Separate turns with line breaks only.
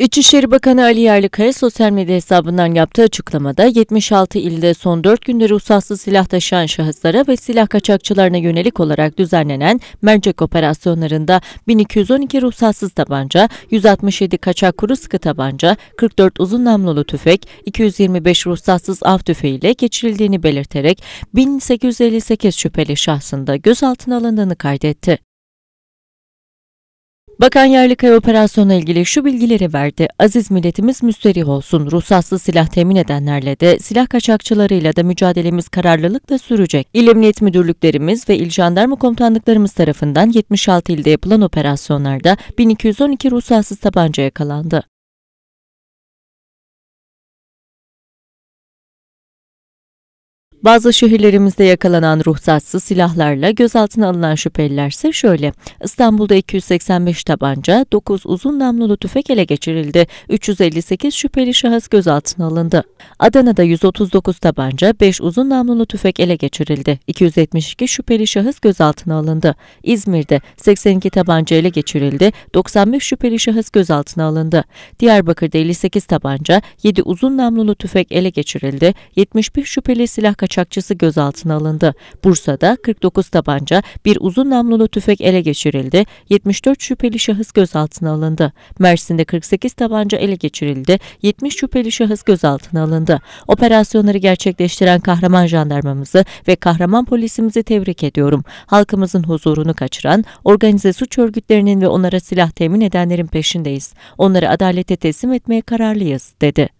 İçişleri Bakanı Ali Yerlikaya sosyal
medya hesabından yaptığı açıklamada 76 ilde son 4 gündür ruhsatsız silah taşıyan şahıslara ve silah kaçakçılarına yönelik olarak düzenlenen mercek operasyonlarında 1212 ruhsatsız tabanca, 167 kaçak kuru sıkı tabanca, 44 uzun namlulu tüfek, 225 ruhsatsız av ile geçirildiğini belirterek 1858 şüpheli şahsında gözaltına alındığını kaydetti. Bakan Yerlikaya operasyonla ilgili şu bilgileri verdi. Aziz milletimiz müsterih olsun. Ruhsatsız silah temin edenlerle de silah kaçakçılarıyla da mücadelemiz kararlılıkla sürecek. İl Emniyet Müdürlüklerimiz ve il jandarma komutanlıklarımız tarafından 76 ilde yapılan operasyonlarda 1212 ruhsatsız tabanca yakalandı.
Bazı şehirlerimizde
yakalanan ruhsatsız silahlarla gözaltına alınan şüphelilerse şöyle. İstanbul'da 285 tabanca, 9 uzun namlulu tüfek ele geçirildi. 358 şüpheli şahıs gözaltına alındı. Adana'da 139 tabanca, 5 uzun namlulu tüfek ele geçirildi. 272 şüpheli şahıs gözaltına alındı. İzmir'de 82 tabanca ele geçirildi. 95 şüpheli şahıs gözaltına alındı. Diyarbakır'da 58 tabanca, 7 uzun namlulu tüfek ele geçirildi. 71 şüpheli silah kaçırıldı kaçakçısı gözaltına alındı. Bursa'da 49 tabanca, bir uzun namlulu tüfek ele geçirildi. 74 şüpheli şahıs gözaltına alındı. Mersin'de 48 tabanca ele geçirildi. 70 şüpheli şahıs gözaltına alındı. Operasyonları gerçekleştiren kahraman jandarmamızı ve kahraman polisimizi tebrik ediyorum. Halkımızın huzurunu kaçıran, organize suç örgütlerinin ve onlara silah temin edenlerin peşindeyiz. Onları adalete teslim etmeye kararlıyız, dedi.